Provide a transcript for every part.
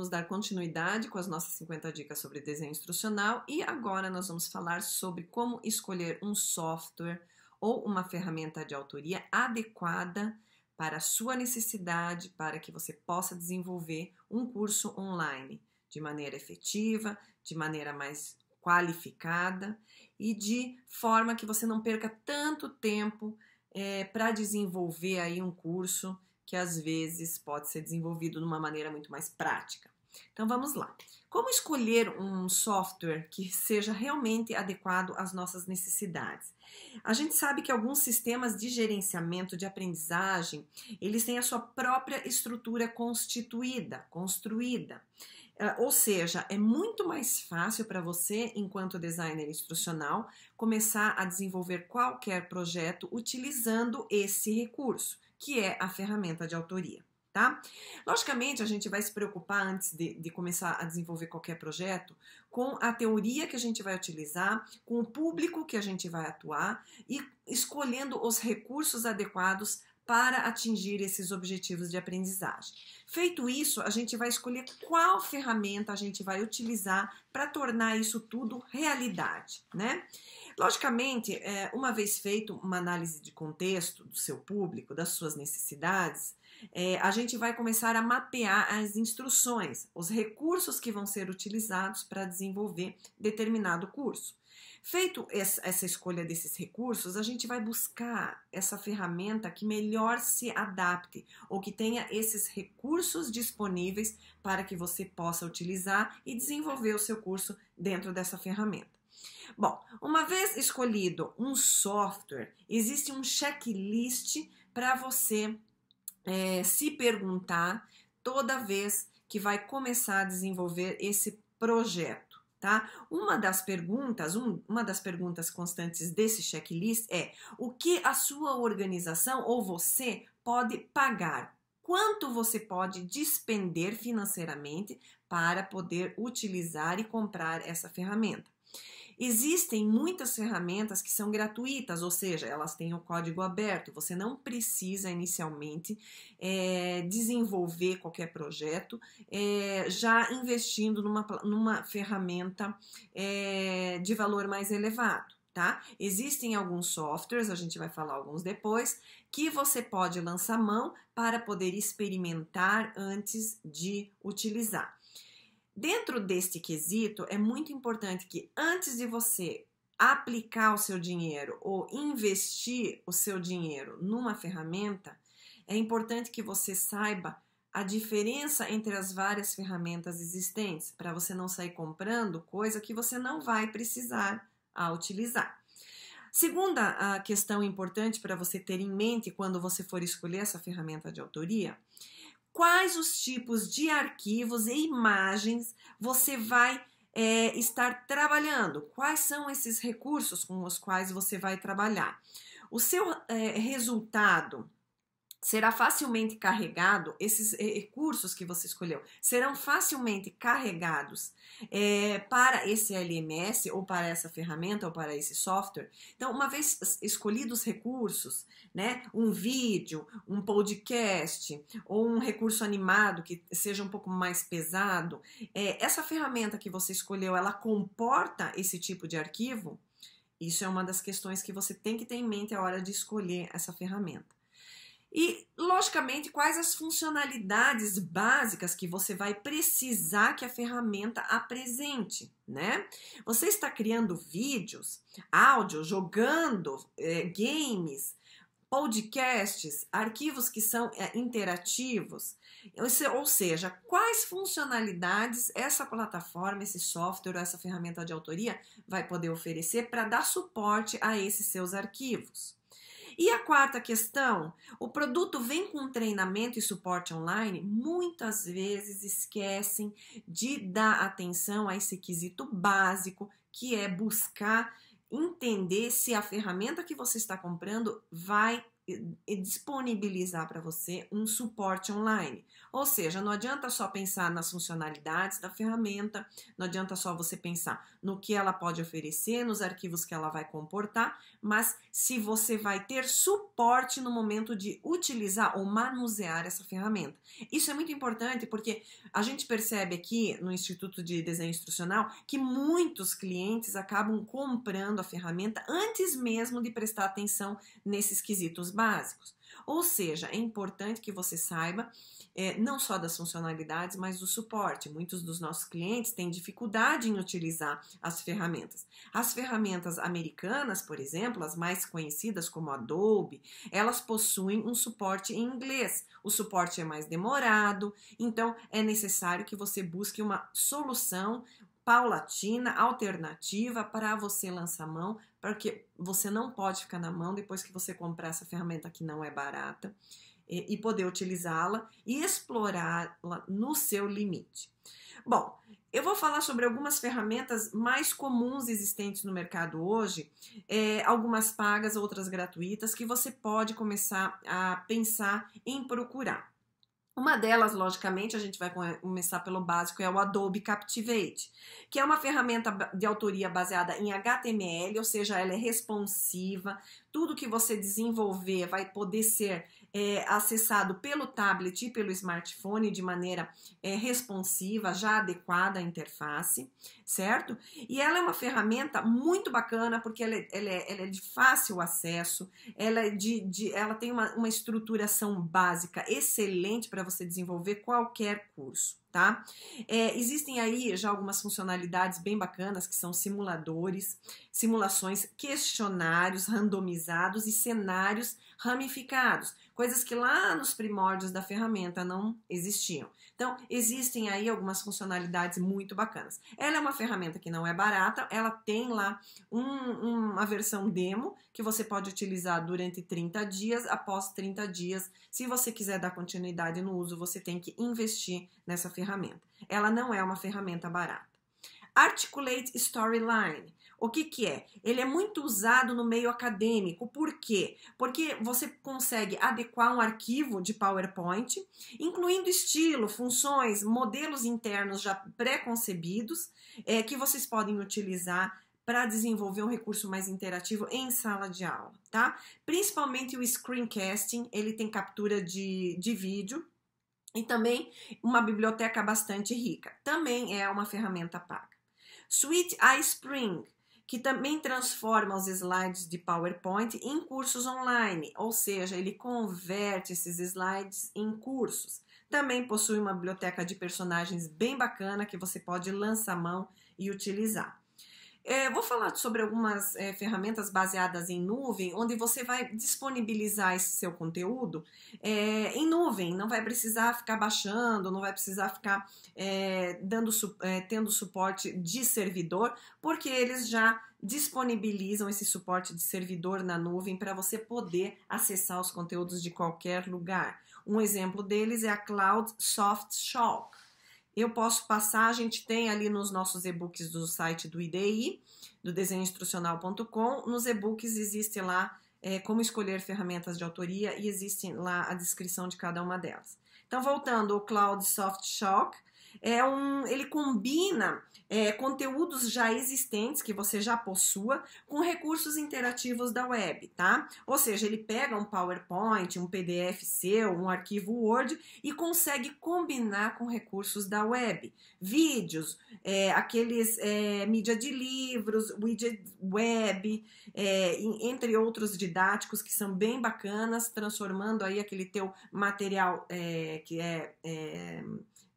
vamos dar continuidade com as nossas 50 dicas sobre desenho instrucional e agora nós vamos falar sobre como escolher um software ou uma ferramenta de autoria adequada para a sua necessidade, para que você possa desenvolver um curso online de maneira efetiva, de maneira mais qualificada e de forma que você não perca tanto tempo é, eh, para desenvolver aí um curso que às vezes pode ser desenvolvido de uma maneira muito mais prática. Então vamos lá. Como escolher um software que seja realmente adequado às nossas necessidades? A gente sabe que alguns sistemas de gerenciamento de aprendizagem, eles têm a sua própria estrutura constituída, construída. É, ou seja, é muito mais fácil para você, enquanto designer instrucional, começar a desenvolver qualquer projeto utilizando esse recurso que é a ferramenta de autoria. Tá? Logicamente, a gente vai se preocupar antes de, de, começar a desenvolver qualquer projeto com a teoria que a gente vai utilizar, com o público que a gente vai atuar e escolhendo os recursos adequados para atingir esses objetivos de aprendizagem. Feito isso, a gente vai escolher qual ferramenta a gente vai utilizar para tornar isso tudo realidade, né? Logicamente, é, uma vez feito uma análise de contexto do seu público, das suas necessidades, é, a gente vai começar a mapear as instruções, os recursos que vão ser utilizados para desenvolver determinado curso. Feito essa escolha desses recursos, a gente vai buscar essa ferramenta que melhor se adapte ou que tenha esses recursos disponíveis para que você possa utilizar e desenvolver o seu curso dentro dessa ferramenta. Bom, uma vez escolhido um software, existe um checklist para você é, se perguntar toda vez que vai começar a desenvolver esse projeto, tá? Uma das perguntas, um, uma das perguntas constantes desse checklist é: o que a sua organização ou você pode pagar? Quanto você pode despender financeiramente para poder utilizar e comprar essa ferramenta? Existem muitas ferramentas que são gratuitas, ou seja, elas têm o código aberto, você não precisa inicialmente é, desenvolver qualquer projeto é, já investindo numa, numa ferramenta é, de valor mais elevado. Tá? Existem alguns softwares, a gente vai falar alguns depois, que você pode lançar mão para poder experimentar antes de utilizar. Dentro deste quesito, é muito importante que antes de você aplicar o seu dinheiro ou investir o seu dinheiro numa ferramenta, é importante que você saiba a diferença entre as várias ferramentas existentes, para você não sair comprando coisa que você não vai precisar a utilizar. Segunda a questão importante para você ter em mente quando você for escolher essa ferramenta de autoria quais os tipos de arquivos e imagens você vai é, estar trabalhando, quais são esses recursos com os quais você vai trabalhar. O seu é, resultado será facilmente carregado, esses recursos eh, eh, que você escolheu serão facilmente carregados é, para esse LMS ou para essa ferramenta ou para esse software. Então, uma vez escolhidos recursos, né, um vídeo, um podcast ou um recurso animado que seja um pouco mais pesado, é, essa ferramenta que você escolheu, ela comporta esse tipo de arquivo? Isso é uma das questões que você tem que ter em mente a hora de escolher essa ferramenta. E, logicamente, quais as funcionalidades básicas que você vai precisar que a ferramenta apresente, né? Você está criando vídeos, áudio, jogando é, games, podcasts, arquivos que são é, interativos, ou seja, quais funcionalidades essa plataforma, esse software, essa ferramenta de autoria vai poder oferecer para dar suporte a esses seus arquivos. E a quarta questão: o produto vem com treinamento e suporte online, muitas vezes esquecem de dar atenção a esse quesito básico que é buscar entender se a ferramenta que você está comprando vai disponibilizar para você um suporte online. Ou seja, não adianta só pensar nas funcionalidades da ferramenta, não adianta só você pensar no que ela pode oferecer, nos arquivos que ela vai comportar, mas se você vai ter suporte no momento de utilizar ou manusear essa ferramenta. Isso é muito importante porque a gente percebe aqui no Instituto de Desenho Instrucional que muitos clientes acabam comprando a ferramenta antes mesmo de prestar atenção nesses quesitos básicos. Ou seja, é importante que você saiba é, não só das funcionalidades, mas do suporte. Muitos dos nossos clientes têm dificuldade em utilizar as ferramentas. As ferramentas americanas, por exemplo, as mais conhecidas como Adobe, elas possuem um suporte em inglês. O suporte é mais demorado, então é necessário que você busque uma solução, paulatina, alternativa para você lançar mão, porque você não pode ficar na mão depois que você comprar essa ferramenta que não é barata e, e poder utilizá-la e explorá-la no seu limite. Bom, eu vou falar sobre algumas ferramentas mais comuns existentes no mercado hoje, é, algumas pagas, outras gratuitas, que você pode começar a pensar em procurar. Uma delas, logicamente, a gente vai começar pelo básico, é o Adobe Captivate, que é uma ferramenta de autoria baseada em HTML, ou seja, ela é responsiva. Tudo que você desenvolver vai poder ser é, acessado pelo tablet e pelo smartphone de maneira é, responsiva, já adequada à interface, certo? E ela é uma ferramenta muito bacana porque ela é, ela é ela é de fácil acesso, ela, é de, de, ela tem uma, uma estruturação básica excelente para você desenvolver qualquer curso tá? É, existem aí já algumas funcionalidades bem bacanas que são simuladores, simulações, questionários randomizados e cenários ramificados, coisas que lá nos primórdios da ferramenta não existiam. Então, existem aí algumas funcionalidades muito bacanas. Ela é uma ferramenta que não é barata, ela tem lá um, uma versão demo que você pode utilizar durante 30 dias, após 30 dias. Se você quiser dar continuidade no uso, você tem que investir nessa ferramenta ferramenta. Ela não é uma ferramenta barata. Articulate Storyline. O que, que é? Ele é muito usado no meio acadêmico. Por quê? Porque você consegue adequar um arquivo de PowerPoint, incluindo estilo, funções, modelos internos já pré-concebidos, é, que vocês podem utilizar para desenvolver um recurso mais interativo em sala de aula, tá? Principalmente o screencasting, ele tem captura de, de vídeo e também uma biblioteca bastante rica. Também é uma ferramenta paga. Sweet iSpring, que também transforma os slides de PowerPoint em cursos online, ou seja, ele converte esses slides em cursos. Também possui uma biblioteca de personagens bem bacana que você pode lançar mão e utilizar. É, vou falar sobre algumas é, ferramentas baseadas em nuvem, onde você vai disponibilizar esse seu conteúdo é, em nuvem, não vai precisar ficar baixando, não vai precisar ficar é, dando, é, tendo suporte de servidor, porque eles já disponibilizam esse suporte de servidor na nuvem para você poder acessar os conteúdos de qualquer lugar. Um exemplo deles é a Cloud Soft Shock eu posso passar, a gente tem ali nos nossos e-books do site do IDI, do desenhoinstrucional.com, nos e-books existe lá é, como escolher ferramentas de autoria e existe lá a descrição de cada uma delas. Então, voltando, ao Cloud Soft Shock é um, ele combina é, conteúdos já existentes que você já possua com recursos interativos da web, tá? Ou seja, ele pega um PowerPoint, um PDF seu, um arquivo Word e consegue combinar com recursos da web, vídeos, é, aqueles é, mídia de livros, widget web, é, entre outros didáticos que são bem bacanas, transformando aí aquele teu material é, que é, é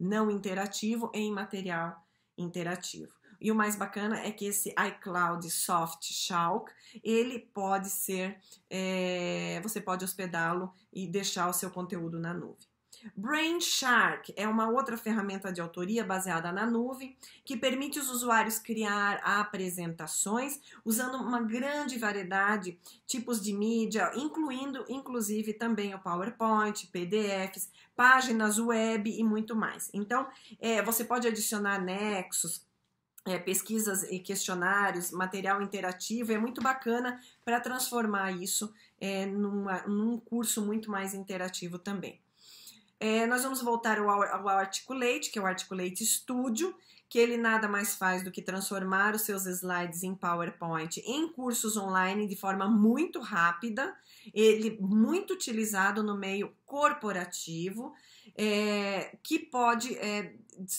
não interativo em material interativo. E o mais bacana é que esse iCloud Soft Chalk, ele pode ser, é, você pode hospedá-lo e deixar o seu conteúdo na nuvem. Brain Shark é uma outra ferramenta de autoria baseada na nuvem que permite os usuários criar apresentações usando uma grande variedade tipos de mídia, incluindo inclusive também o PowerPoint, PDFs, páginas web e muito mais. Então, é, você pode adicionar anexos, é, pesquisas e questionários, material interativo, é muito bacana para transformar isso é, numa, num curso muito mais interativo também. É, nós vamos voltar ao, ao Articulate, que é o Articulate Studio, que ele nada mais faz do que transformar os seus slides em PowerPoint em cursos online de forma muito rápida, ele muito utilizado no meio corporativo, é, que pode é,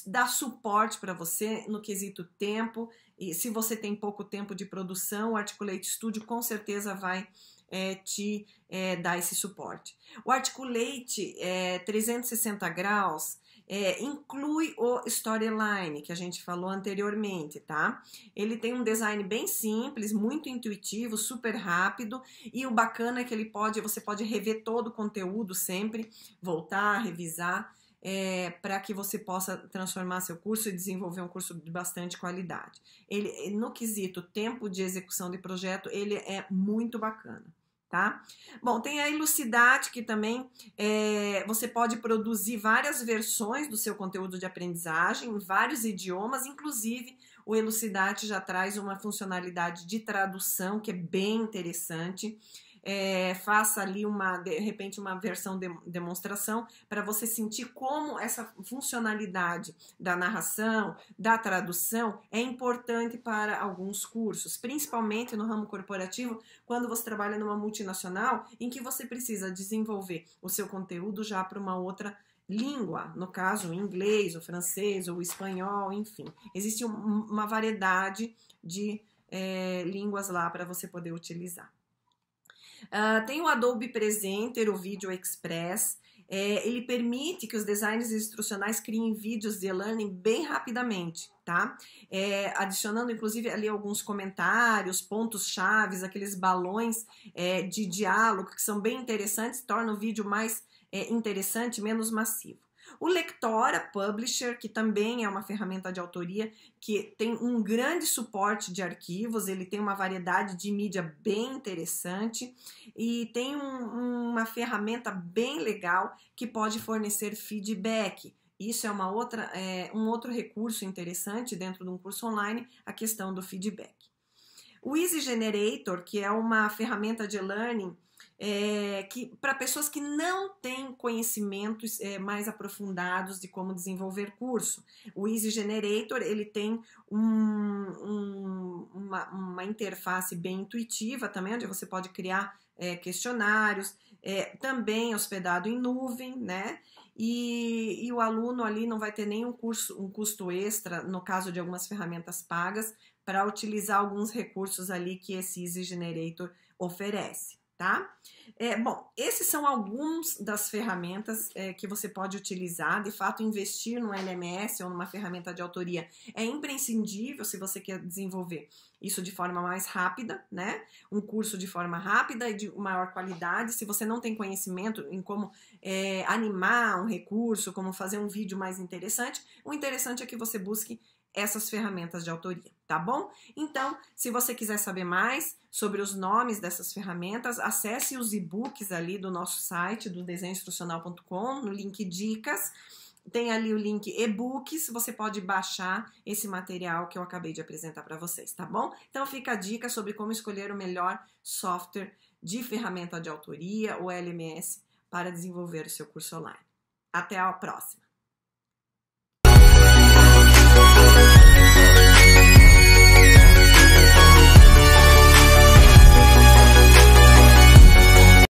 dar suporte para você no quesito tempo, e se você tem pouco tempo de produção, o Articulate Studio com certeza vai é, te é, dar esse suporte. O Articulate é, 360 graus é, inclui o storyline que a gente falou anteriormente, tá? Ele tem um design bem simples, muito intuitivo, super rápido e o bacana é que ele pode, você pode rever todo o conteúdo sempre, voltar, revisar. É, para que você possa transformar seu curso e desenvolver um curso de bastante qualidade. Ele, no quesito tempo de execução de projeto, ele é muito bacana tá? Bom, tem a Elucidate, que também é, você pode produzir várias versões do seu conteúdo de aprendizagem em vários idiomas, inclusive o Elucidate já traz uma funcionalidade de tradução que é bem interessante é, faça ali uma, de repente, uma versão de, demonstração para você sentir como essa funcionalidade da narração, da tradução é importante para alguns cursos, principalmente no ramo corporativo, quando você trabalha numa multinacional em que você precisa desenvolver o seu conteúdo já para uma outra língua, no caso, o inglês, o francês, ou o espanhol, enfim. Existe uma variedade de é, línguas lá para você poder utilizar. Uh, tem o Adobe Presenter, o Video Express. É, ele permite que os designers instrucionais criem vídeos de learning bem rapidamente, tá? É, adicionando, inclusive, ali alguns comentários, pontos chaves, aqueles balões é, de diálogo que são bem interessantes, torna o vídeo mais é, interessante, menos massivo. O Lectora Publisher, que também é uma ferramenta de autoria que tem um grande suporte de arquivos, ele tem uma variedade de mídia bem interessante e tem um, uma ferramenta bem legal que pode fornecer feedback. Isso é, uma outra, é um outro recurso interessante dentro de um curso online, a questão do feedback. O Easy Generator, que é uma ferramenta de learning é, que para pessoas que não têm conhecimentos é, mais aprofundados de como desenvolver curso. O Easy Generator ele tem um, um, uma, uma interface bem intuitiva também, onde você pode criar é, questionários, é, também hospedado em nuvem, né? E, e, o aluno ali não vai ter nenhum curso, um custo extra, no caso de algumas ferramentas pagas, para utilizar alguns recursos ali que esse Easy Generator oferece tá? É, bom, esses são alguns das ferramentas é, que você pode utilizar. De fato, investir no LMS ou numa ferramenta de autoria é imprescindível se você quer desenvolver isso de forma mais rápida, né? Um curso de forma rápida e de maior qualidade. Se você não tem conhecimento em como é, animar um recurso, como fazer um vídeo mais interessante, o interessante é que você busque essas ferramentas de autoria, tá bom? Então, se você quiser saber mais sobre os nomes dessas ferramentas, acesse os e-books ali do nosso site, do desenhoinstrucional.com, no link dicas. Tem ali o link e-books, você pode baixar esse material que eu acabei de apresentar para vocês, tá bom? Então fica a dica sobre como escolher o melhor software de ferramenta de autoria ou LMS para desenvolver o seu curso online. Até a próxima!